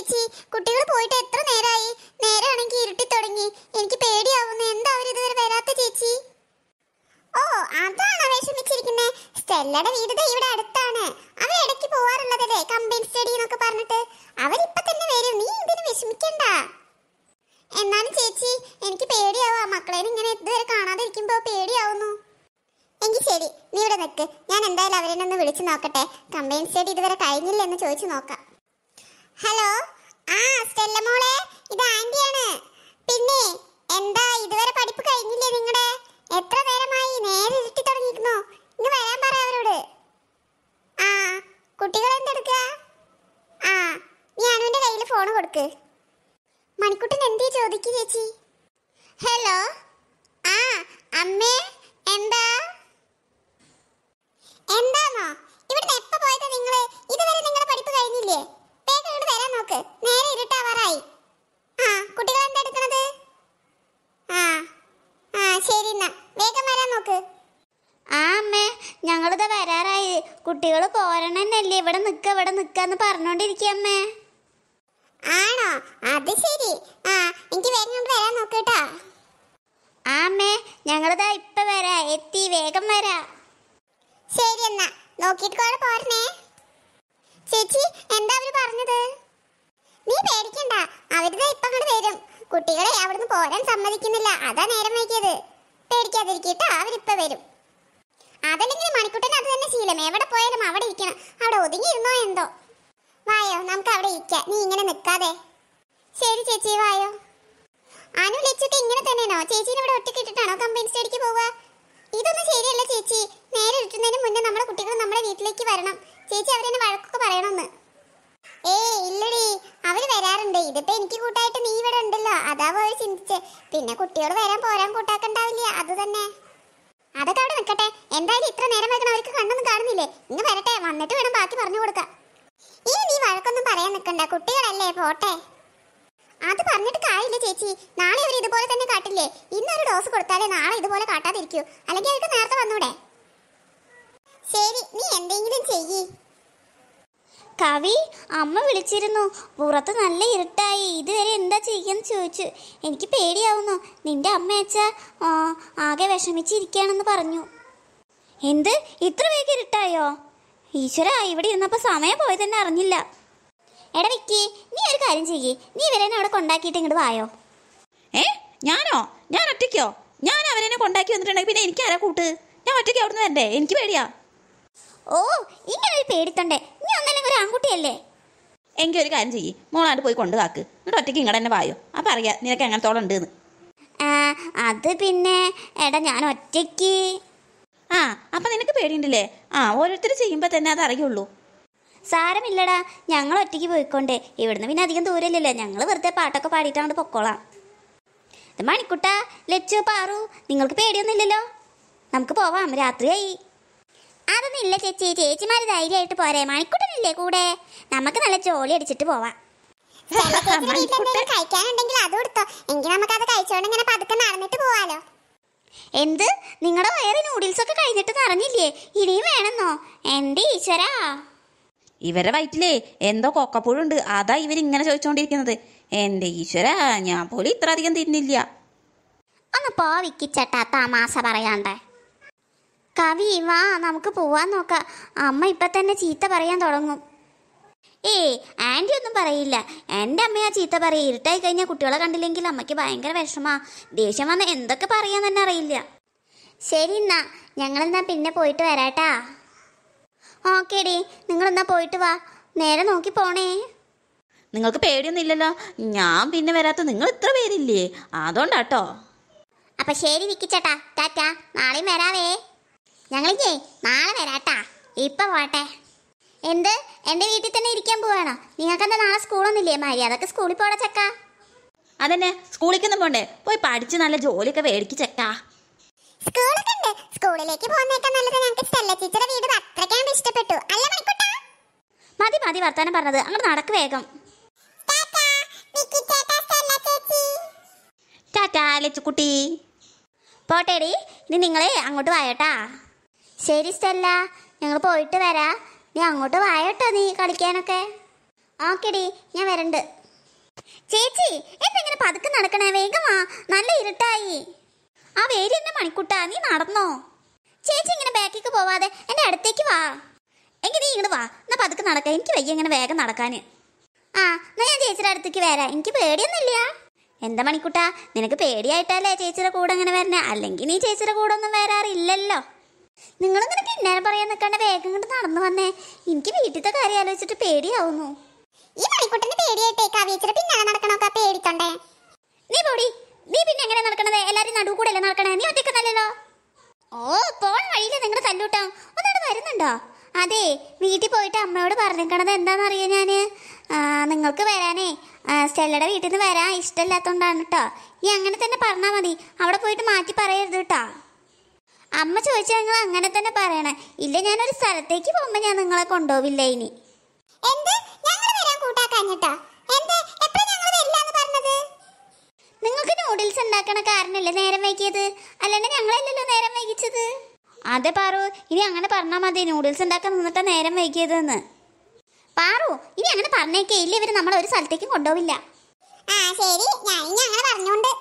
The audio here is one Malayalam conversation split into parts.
ചേച്ചി കുട്ടികൾ പോയിട്ട് എത്ര നേരമായി നേരാണെങ്കിൽ ഇരുട്ടി തുടങ്ങി എനിക്ക് പേടിയാവുന്നു എന്താ അവർ ഇതുവരെ വരാത്ത ചേച്ചി ഓ അതാണോ വിഷമിച്ചിരിക്കുന്നത് സ്റ്റെല്ലയുടെ വീട് ഇവിടെ അടുത്താണ് അവർ ഇടയ്ക്ക് പോവാറുള്ളതല്ലേ കമ്പൈൻ സ്റ്റഡി എന്നൊക്കെ പറഞ്ഞിട്ട് അവരിപ്പൊ തന്നെ വരും നീ എന്തിനും വിഷമിക്കണ്ട എന്നാലും ചേച്ചി എനിക്ക് പേടിയാവാ മക്കളെ ഇങ്ങനെ ഇതുവരെ കാണാതിരിക്കുമ്പോ പേടിയാവുന്നു എങ്കിൽ ശരി നീ ഇവിടെ നിൽക്ക് ഞാൻ എന്തായാലും അവരെ ഒന്ന് വിളിച്ചു നോക്കട്ടെ കമ്പൈൻ സ്റ്റഡി ഇതുവരെ കഴിഞ്ഞില്ലെന്ന് ചോദിച്ചു നോക്കാം ഹലോ ആ സ്റ്റെല്ല മോളെ ഇത് ആന്റിയാണ് പിന്നെ എന്താ ഇതുവരെ പഠിപ്പ് കഴിഞ്ഞില്ലേ നിങ്ങടെ എത്ര നേരമായി നേരെ ഇരുട്ടി തുടങ്ങിയിരിക്കുന്നു ഇന്ന് വരാൻ പറ അവരോട് ആ കുട്ടികൾ എന്തെടുക്ക ആ നീ അനുവിന്റെ കയ്യിൽ ഫോൺ കൊടുക്ക് മണിക്കുട്ടൻ എന്തേ ചോദിക്കു ചേച്ചി ഹലോ ആ അമ്മേ എന്താ എന്താണോ ഇവിടുന്ന് എപ്പോ പോയതാ നിങ്ങള് ഇതുവരെ നിങ്ങളുടെ പഠിപ്പ് കഴിഞ്ഞില്ലേ നോക്ക് നേരെ ഇരുട്ടാവാറായി ആ കുട്ടികൾ എന്താ എടുക്കണത് ആ ആ ശരി എന്നാ വേഗം വരാൻ നോക്ക് ആ അമ്മേ ഞങ്ങളിത് വരാറായി കുട്ടികൾ പോരണന്നല്ലേ ഇവിടെ നിക്ക ഇവിടെ നിക്കാന്ന് പറഞ്ഞോണ്ടിരിക്കുക അമ്മേ ആണോ അത് ശരി ആ എനിക്ക് വേഗം കൊണ്ട് വരാൻ നോക്ക് കേട്ടാ ആ അമ്മേ ഞങ്ങളിതാ ഇപ്പ വരാ എത്തി വേഗം വരാ ശരി എന്നാ നോക്കിയിട്ട് കൂടെ പോരണേ ചേച്ചി എന്താ അവര് പറഞ്ഞത് നീ പേടിക്കണ്ട അവരുത് ഇപ്പൊ അങ്ങോട്ട് വരും കുട്ടികളെ അവിടുന്ന് പോരാൻ സമ്മതിക്കുന്നില്ല അതാ നേരം വൈകിയത് പേടിക്കാതിരിക്കട്ടോ അവരിപ്പ വരും അതല്ലെങ്കിൽ മണിക്കുട്ടൻ അത് തന്നെ ശീലം എവിടെ പോയാലും അവിടെ ഇരിക്കണം അവിടെ ഒതുങ്ങിയിരുന്നോ എന്തോ വായോ നമുക്ക് അവിടെ ഇരിക്കാം നീ ഇങ്ങനെ നിൽക്കാതെ ശരി ചേച്ചി വായോ അനു ലക്ഷ്യത്തെ ഇങ്ങനെ തന്നെയാണോ ചേച്ചീനെ ഇവിടെ ഒറ്റയ്ക്ക് ഇട്ടിട്ടാണോ കമ്പനി സ്റ്റേഡിക്ക് പോവുക ഇതൊന്നും ശരിയല്ല ചേച്ചി നേരെ ഇട്ടുന്നതിന് മുന്നേ നമ്മുടെ കുട്ടികൾ നമ്മുടെ വീട്ടിലേക്ക് വരണം ചേച്ചി അവരെന്നെ വഴക്കൊക്കെ പറയണമെന്ന് ഇതിപ്പോ എനിക്ക് കൂട്ടായിട്ട് നീ ഇവിടെ ഉണ്ടല്ലോ അതാ പോയി ചിന്തിച്ച് പിന്നെ കുട്ടിയോട് വരാൻ പോരാൻ കൂട്ടാക്കണ്ടാവില്ല അത് തന്നെ അതൊക്കെ അവിടെ നിൽക്കട്ടെ എന്തായാലും ഇത്ര നേരം വൈകണം അവർക്ക് കണ്ണൊന്നും കാണുന്നില്ലേ ഇന്ന് വരട്ടെ വന്നിട്ട് വേണം ബാക്കി പറഞ്ഞു കൊടുക്കാം ഇനി നീ വഴക്കൊന്നും പറയാൻ നിൽക്കണ്ട കുട്ടികളല്ലേ പോട്ടെ അത് പറഞ്ഞിട്ട് കാര്യമില്ല ചേച്ചി നാളെ അവർ ഇതുപോലെ തന്നെ കാട്ടില്ലേ ഇന്ന് ഒരു ഡോസ് കൊടുത്താലേ നാളെ ഇതുപോലെ കാട്ടാതിരിക്കൂ അല്ലെങ്കിൽ അവർക്ക് നേരത്തെ വന്നൂടെ ശരി നീ എന്തെങ്കിലും ചെയ്യേ കവി അമ്മ വിളിച്ചിരുന്നു പുറത്ത് നല്ല ഇരുട്ടായി ഇതുവരെ എന്താ ചെയ്യുകയെന്ന് ചോദിച്ചു എനിക്ക് പേടിയാവുന്നു നിന്റെ അമ്മ അച്ഛാ ആകെ വിഷമിച്ചിരിക്കുകയാണെന്ന് പറഞ്ഞു എന്ത് ഇത്ര വേഗം ഇരുട്ടായോ ഈശ്വര ഇവിടെ ഇരുന്നപ്പോൾ സമയം പോയത് തന്നെ അറിഞ്ഞില്ല എടാ വിക്കി നീ ഒരു കാര്യം ചെയ്യേ നീ ഇവരെ അവിടെ കൊണ്ടാക്കിയിട്ട് ഇങ്ങോട്ട് വായോ ഏ ഞാനോ ഞാൻ ഒറ്റയ്ക്കോ ഞാൻ അവനെ കൊണ്ടാക്കി വന്നിട്ടുണ്ടെങ്കിൽ പിന്നെ എനിക്ക് ആരാ കൂട്ട് ഞാൻ ഒറ്റയ്ക്ക് അവിടുന്ന് വരണ്ടേ എനിക്ക് പേടിയാ ഓ ഇങ്ങനെ ഒരു പേടിത്തൊണ്ടേ നീ ഒന്നല്ലെങ്കിൽ ഒരു ആൺകുട്ടിയല്ലേ എങ്കിൽ ഒരു കാര്യം ചെയ്യ് മോളാണ്ട് പോയി കൊണ്ടുവാക്ക് എന്നിട്ട് ഒറ്റയ്ക്ക് ഇങ്ങടെ തന്നെ വായോ അപ്പം അറിയാം നിനക്ക് എങ്ങനത്തോളം ഉണ്ട് അത് പിന്നെ എടാ ഞാൻ ഒറ്റയ്ക്ക് ആ അപ്പൊ നിനക്ക് പേടിയുണ്ടല്ലേ ആ ഓരോരുത്തർ ചെയ്യുമ്പോൾ തന്നെ അത് അറിയുള്ളൂ സാരമില്ലടാ ഞങ്ങൾ ഒറ്റയ്ക്ക് പോയിക്കോണ്ടേ ഇവിടുന്ന് പിന്നെ അധികം ദൂരമില്ലല്ലോ ഞങ്ങൾ വെറുതെ പാട്ടൊക്കെ പാടിയിട്ടാണ് അങ്ങോട്ട് പൊക്കോളാം മണിക്കുട്ട ലച്ചു പാറു നിങ്ങൾക്ക് പേടിയൊന്നുമില്ലല്ലോ നമുക്ക് പോവാം രാത്രിയായി അതൊന്നും ചേച്ചി ചേച്ചിമാർ ധൈര്യമായിട്ട് പോരെ മണിക്കുട്ടനില്ലേ കൂടെ നമുക്ക് നല്ല ജോലി അടിച്ചിട്ട് പോവാം നടന്നിട്ട് പോവാലോ എന്ത് നിങ്ങളുടെ വയറ് നൂഡിൽസ് ഒക്കെ കഴിഞ്ഞിട്ട് നിറഞ്ഞില്ലേ ഇനിയും വേണമെന്നോ എന്റെ ഈശ്വര ഇവരെ വയറ്റിലേ എന്തോ കൊക്കപ്പുഴുണ്ട് അതാ ഇവരിങ്ങനെ ചോദിച്ചോണ്ടിരിക്കുന്നത് എന്റെ ഈശ്വര ഞാൻ പോലും ഇത്ര അധികം തിന്നില്ല ഒന്ന് പോവിക്കിച്ചട്ടാ തമാശ പറയാണ്ടേ കവി വാ നമുക്ക് പോവാൻ നോക്കാം അമ്മ ഇപ്പൊ തന്നെ ചീത്ത പറയാൻ തുടങ്ങും ഏ ആൻറ്റി ഒന്നും പറയില്ല എൻ്റെ അമ്മയാ ചീത്ത പറയും ഇരുട്ടായി കഴിഞ്ഞാൽ കുട്ടികളെ കണ്ടില്ലെങ്കിൽ അമ്മയ്ക്ക് ഭയങ്കര വിഷമാ ദേഷ്യം വന്ന എന്തൊക്കെ പറയാൻ തന്നെ അറിയില്ല ശരി എന്നാ ഞങ്ങളെന്നാ പിന്നെ പോയിട്ട് വരാട്ടാ ഓക്കേടി നിങ്ങളെന്നാ പോയിട്ട് വാ നേരെ നോക്കി പോണേ നിങ്ങൾക്ക് ഇല്ലല്ലോ ഞാൻ പിന്നെ വരാത്ത നിങ്ങൾ ഇത്ര പേരില്ലേ അതുകൊണ്ടാട്ടോ അപ്പൊ ശരി വിക്കിച്ചേട്ടാ ടാറ്റാ നാളെയും വരാവേ ഞങ്ങളിക്കേ നാളെ വരാട്ടാ ഇപ്പം പോട്ടെ എന്ത് എൻ്റെ വീട്ടിൽ തന്നെ ഇരിക്കാൻ പോവാണോ നിങ്ങൾക്കെന്താ നാളെ സ്കൂളൊന്നുമില്ലേ മാരി അതൊക്കെ സ്കൂളിൽ പോടാ ചക്ക അതന്നെ സ്കൂളിക്കൊന്നും പോണ്ടേ പോയി പഠിച്ച് നല്ല ജോലിയൊക്കെ മേടിക്ക് ചക്ക സ്കൂളൊക്കെ ഉണ്ട് സ്കൂളിലേക്ക് പോകുന്നേക്കാൾ നല്ലത് ഞങ്ങൾക്ക് സ്റ്റെല്ല ടീച്ചറെ വീട് അത്രയ്ക്കാണ്ട് ഇഷ്ടപ്പെട്ടു അല്ല മണിക്കുട്ടാ മതി മതി വർത്താനം പറഞ്ഞത് അങ്ങോട്ട് നടക്ക് വേഗം ടാറ്റാ ലച്ചുക്കുട്ടി പോട്ടേടി ഇനി നിങ്ങളെ അങ്ങോട്ട് വായട്ടാ ശരി സ്റ്റെല്ല ഞങ്ങൾ പോയിട്ട് വരാ നീ അങ്ങോട്ട് വായോട്ടോ നീ കളിക്കാനൊക്കെ ഓക്കെടി ഞാൻ വരണ്ട് ചേച്ചി എന്തെങ്കിലും പതുക്കെ നടക്കണേ വേഗമാ നല്ല ഇരുട്ടായി ആ വേര് എന്നെ മണിക്കൂട്ടാ നീ നടന്നോ ചേച്ചി ഇങ്ങനെ ബാക്കിക്ക് പോവാതെ എന്റെ അടുത്തേക്ക് വാ എങ്കിൽ നീ ഇങ്ങോട്ട് വാ എന്നാ പതുക്കെ നടക്കാം എനിക്ക് വയ്യ ഇങ്ങനെ വേഗം നടക്കാന് ആ എന്നാ ഞാൻ ചേച്ചിയുടെ അടുത്തേക്ക് വരാം എനിക്ക് പേടിയൊന്നുമില്ല എന്താ മണിക്കുട്ടാ നിനക്ക് പേടിയായിട്ടല്ലേ ചേച്ചിയുടെ കൂടെ അങ്ങനെ വരണേ അല്ലെങ്കിൽ നീ ചേച്ചിയുടെ കൂടെ ഒന്നും വരാറില്ലല്ലോ നിങ്ങളിങ്ങനെ പിന്നേരം പറയാൻ നിൽക്കാണ്ട് വേഗം ഇങ്ങോട്ട് നടന്നു വന്നേ എനിക്ക് വീട്ടിലത്തെ കാര്യം ആലോചിച്ചിട്ട് പേടിയാവുന്നു ഈ മണിക്കുട്ടന് പേടിയായിട്ടേ കവിയച്ചിട്ട് പിന്നാലെ നടക്കണോക്ക പേടിക്കണ്ടേ നീ പൊടി നീ പിന്നെ എങ്ങനെ നടക്കണത് എല്ലാരും നടു കൂടെ അല്ലേ നടക്കണേ നീ ഒറ്റക്കുന്നല്ലോ ഓ പോൺ വഴിയില് നിങ്ങൾ തല്ലൂട്ടോ ഒന്നോട് വരുന്നുണ്ടോ അതെ വീട്ടിൽ പോയിട്ട് അമ്മയോട് പറഞ്ഞിരിക്കണത് എന്താണെന്നറിയോ ഞാൻ നിങ്ങൾക്ക് വരാനേ സ്റ്റെല്ലയുടെ വീട്ടിൽ നിന്ന് വരാൻ ഇഷ്ടമില്ലാത്തതുകൊണ്ടാണ് കേട്ടോ ഈ അങ്ങനെ തന്നെ പറഞ്ഞാൽ മതി അവിടെ പോയിട്ട് മാറ്റി പറയരുത് കേട്ടോ അമ്മ ചോദിച്ചാൽ നിങ്ങൾ അങ്ങനെ തന്നെ പറയണേ ഇല്ല ഞാനൊരു സ്ഥലത്തേക്ക് പോകുമ്പോ ഞാൻ നിങ്ങളെ കൊണ്ടുപോവില്ല ഇനി എന്ത് ഞങ്ങൾ വരാൻ എന്ത് ഞങ്ങൾ എന്ന് പറഞ്ഞത് നിങ്ങൾക്ക് നൂഡിൽസ് ഉണ്ടാക്കണ കാരണല്ലേ നേരം വൈകിയത് അല്ലാണ്ട് ഞങ്ങളല്ലല്ലോ നേരം വൈകിച്ചത് അതെ പാറു ഇനി അങ്ങനെ പറഞ്ഞാൽ മതി നൂഡിൽസ് ഉണ്ടാക്കാൻ നിന്നിട്ട് നേരം വൈകിയതെന്ന് പാറു ഇനി അങ്ങനെ പറഞ്ഞേക്കേ ഇല്ല ഇവർ നമ്മളെ ഒരു സ്ഥലത്തേക്കും കൊണ്ടുപോവില്ല ആ ശരി ഞാൻ ഇനി അങ്ങനെ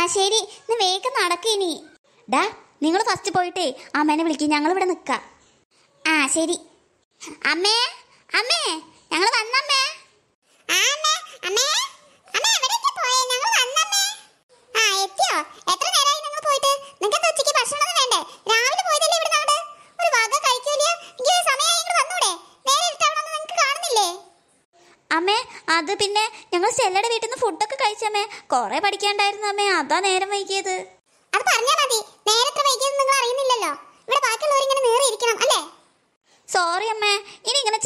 ആ ശരി നീ വേഗം നടക്കിനി ഡാ നിങ്ങൾ ഫസ്റ്റ് പോയിട്ടേ അമ്മേനെ വിളിക്കും ഞങ്ങൾ ഇവിടെ നിൽക്കാം ആ ശരി അമ്മേ അമ്മേ ഞങ്ങൾ വന്നമ്മേ അമ്മേ അത് പിന്നെ ഞങ്ങൾ ചെല്ലയുടെ വീട്ടിൽ നിന്ന് ഫുഡൊക്കെ കഴിച്ചമ്മേ കുറേ പഠിക്കാണ്ടായിരുന്നു അമ്മേ അതാ നേരം വൈകിയത്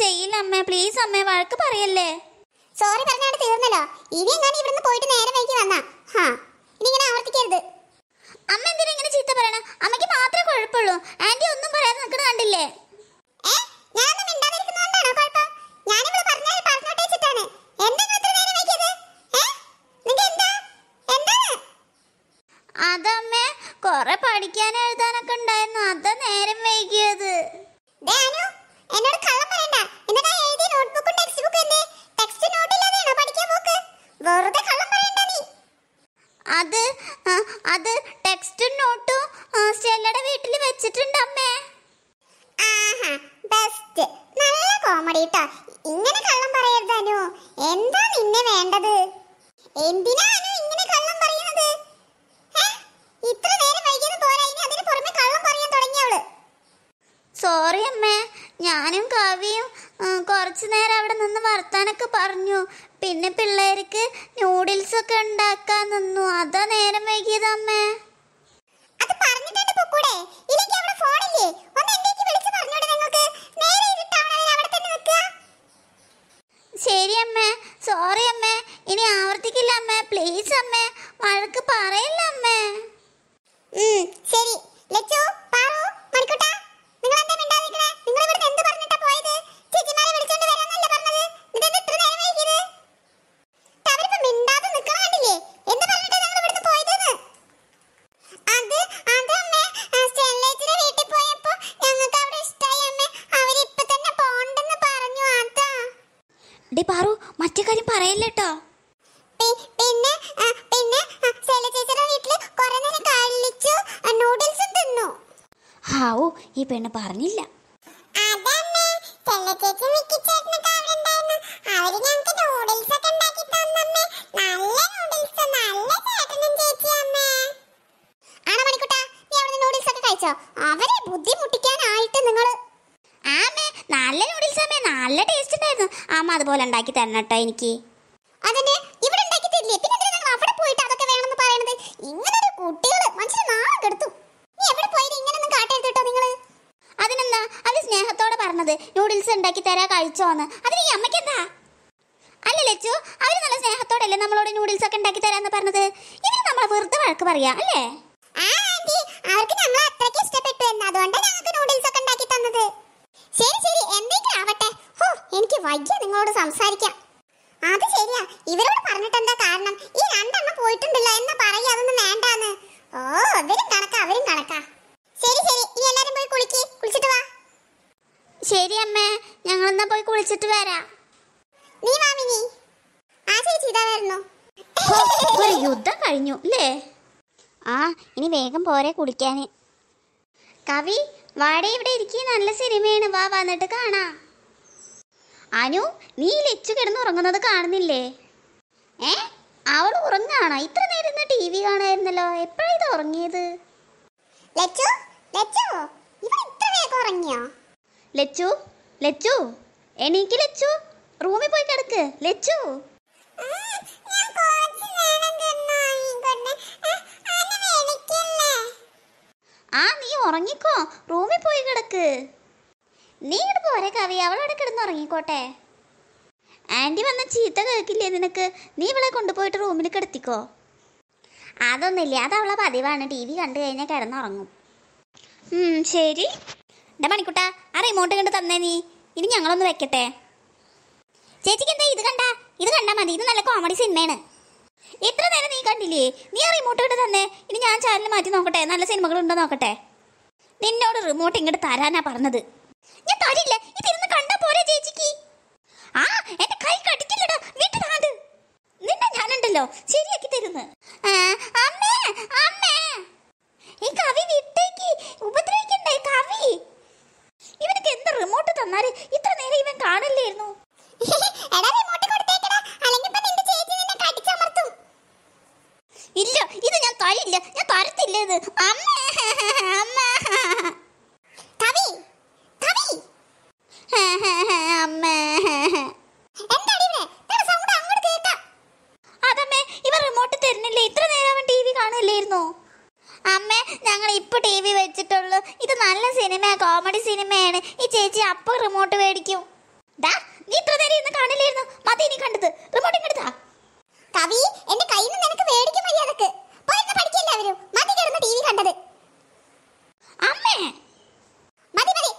ചെയ്യില്ല അമ്മേ പ്ലീസ് അമ്മേ വഴക്ക് പറയല്ലേ സോറി പറഞ്ഞാണ്ട് തീർന്നല്ലോ ഇനി എങ്ങനെ ഇവിടുന്ന് പോയിട്ട് നേരെ വൈകി വന്നാ ഹാ ഇനി ഇങ്ങനെ ആവർത്തിക്കരുത് അമ്മ എന്തിനാ ഇങ്ങനെ ചീത്ത പറയണ അമ്മയ്ക്ക് മാത്രമേ കുഴപ്പമുള്ളൂ ആന്റി ഒന്നും പറയാതെ നിൽക്കണ കണ്ടില്ലേ അതമ്മേ കൊറേ പഠിക്കാൻ എഴുതാനൊക്കെ ഉണ്ടായിരുന്നു അതാ നേരം വൈകിയത് എന്നോട് കള്ളം പറയണ്ട എന്നിട്ട് എഴുതിയ നോട്ട്ബുക്കും ടെക്സ്റ്റ് ബുക്കും എന്തേ ടെക്സ്റ്റ് നോട്ട് പഠിക്കാൻ പോക്ക് വെറുതെ കള്ളം പറയണ്ട നീ അത് അത് ടെക്സ്റ്റും നോട്ടും സ്റ്റെല്ലയുടെ വീട്ടിൽ വെച്ചിട്ടുണ്ട് അമ്മേ ആഹാ ബെസ്റ്റ് നല്ല കോമഡി കേട്ടോ ഇങ്ങനെ കള്ളം പറയരുതനു എന്താ നിന്നെ വേണ്ടത് എന്തിനാ ഡേ പാറു മറ്റേ കാര്യം പറയല്ലേട്ടോ പിന്നെ പിന്നെ വീട്ടിൽ കുറേ നേരം ഹാവു ഈ പെണ്ണ് പറഞ്ഞില്ല അതുപോലെ ഉണ്ടാക്കി തരണം കേട്ടോ എനിക്ക് അതന്നെ ഇവിടെ ഉണ്ടാക്കി തരില്ലേ പിന്നെ എന്തിനാ നിങ്ങൾ അവിടെ പോയിട്ട് അതൊക്കെ വേണമെന്ന് പറയുന്നത് ഇങ്ങനെ ഒരു കുട്ടികൾ മനുഷ്യന് നാളെ കെടുത്തും നീ എവിടെ പോയത് ഇങ്ങനെയൊന്നും കാട്ടരുത് കേട്ടോ നിങ്ങൾ അതിനെന്താ അത് സ്നേഹത്തോടെ പറഞ്ഞത് നൂഡിൽസ് ഉണ്ടാക്കി തരാ കഴിച്ചോന്ന് അതിന് ഈ അമ്മയ്ക്ക് എന്താ അല്ല ലച്ചു അവർ നല്ല സ്നേഹത്തോടല്ലേ നമ്മളോട് നൂഡിൽസ് ഒക്കെ ഉണ്ടാക്കി തരാന്ന് പറഞ്ഞത് ഇതിന് നമ്മൾ വെറുതെ വഴക്ക് പറയാ അല്ലേ അവർക്ക് ഞങ്ങൾ അത്രയ്ക്ക് ഇഷ്ടപ്പെട്ടു എന്ന് അതുകൊണ്ടാണ് ഞങ്ങൾക്ക് നൂഡിൽസ് ഒക്കെ ഉണ്ടാക്കി തന്നത് ശരി എനിക്ക് വയ്യ നിങ്ങളോട് സംസാരിക്കാം അത് ശരിയാ ഇവരോട് പറഞ്ഞിട്ട് എന്താ കാരണം ഈ രണ്ടെണ്ണം പോയിട്ടുണ്ടല്ലോ എന്നാ പറയുക അതൊന്നും വേണ്ടാന്ന് ഓ അവരും കണക്കാ അവരും കണക്കാ ശരി ശരി ഈ എല്ലാരും പോയി കുളിക്ക് കുളിച്ചിട്ട് വാ ശരി അമ്മേ എന്നാ പോയി കുളിച്ചിട്ട് വരാം നീ വാ മിനി ആ ചേച്ചി ഇതാ വരുന്നു ഒരു യുദ്ധം കഴിഞ്ഞു അല്ലേ ആ ഇനി വേഗം പോരെ കുളിക്കാന് കവി വാടെ ഇവിടെ ഇരിക്കേ നല്ല സിനിമയാണ് വാ വന്നിട്ട് കാണാം അനു നീ ലച്ചു കിടന്നുറങ്ങുന്നത് കാണുന്നില്ലേ ഏ അവൾ ഉറങ്ങാണോ ഇത്ര നേരം ഇന്ന് ടി വി കാണായിരുന്നല്ലോ എപ്പോഴാണ് ഇത് ഉറങ്ങിയത് ലച്ചു ലച്ചു ഇവൻ ഇത്ര വേഗം ഉറങ്ങിയോ ലച്ചു ലച്ചു എനിക്ക് ലച്ചു റൂമിൽ പോയി കിടക്ക് ലച്ചു ആ നീ ഉറങ്ങിക്കോ റൂമിൽ പോയി കിടക്ക് നീ ഇങ്ങോട്ട് പോരെ കവി അവളവിടെ കിടന്നുറങ്ങിക്കോട്ടെ ആൻറ്റി വന്ന ചീത്ത കേൾക്കില്ലേ നിനക്ക് നീ ഇവളെ കൊണ്ടുപോയിട്ട് റൂമിൽ കിടത്തിക്കോ അതൊന്നുമില്ല അത് അവളെ പതിവാണ് ടി വി കണ്ടു കഴിഞ്ഞാൽ കിടന്നുറങ്ങും ശരി എൻ്റെ മണിക്കുട്ട ആ റിമോട്ട് കണ്ട് തന്നേ നീ ഇനി ഞങ്ങളൊന്ന് വെക്കട്ടെ ചേച്ചിക്ക് എന്താ ഇത് കണ്ട ഇത് കണ്ടാൽ മതി ഇത് നല്ല കോമഡി സിനിമയാണ് ഇത്ര നേരം നീ കണ്ടില്ലേ നീ ആ റിമോട്ട് കണ്ട് തന്നെ ഇനി ഞാൻ ചാനൽ മാറ്റി നോക്കട്ടെ നല്ല സിനിമകളുണ്ടോ നോക്കട്ടെ നിന്നോട് റിമോട്ട് ഇങ്ങോട്ട് തരാനാ പറഞ്ഞത് ഞാൻ തരില്ല ഇതിരുന്ന് കണ്ടാ പോരെ ചേച്ചിക്ക് ആ എന്റെ കൈ കടിക്കില്ലടാ വീട്ടിലാണ്ട് നിന്നെ ഞാനുണ്ടല്ലോ ശരിയാക്കി തരുന്നു അമ്മേ അമ്മേ ഉപദ്രവിക്കണ്ടേ എന്ത് റിമോട്ട് ഇത്ര നേരം ഇവൻ ഇല്ല ഇത് ഞാൻ തരില്ല ഞാൻ തരത്തില്ല ഇത് അമ്മ ഇപ്പോൾ ടി വി വെച്ചിട്ടുള്ളൂ ഇത് നല്ല സിനിമയാ കോമഡി സിനിമയാണ് ഈ ചേച്ചി അപ്പോൾ റിമോട്ട് മേടിക്കും നീ ഇത്ര നേരം ഇന്ന് കാണില്ലായിരുന്നു മതി നീ കണ്ടത് റിമോട്ട് ഇങ്ങോട്ടാ കവി എന്റെ കയ്യിൽ നിന്ന് നിനക്ക് മേടിക്കും മര്യാദക്ക് പോയിരുന്ന് പഠിക്കല്ലേ അവരും മതി കിടന്ന് ടി വി കണ്ടത് അമ്മേ മതി മതി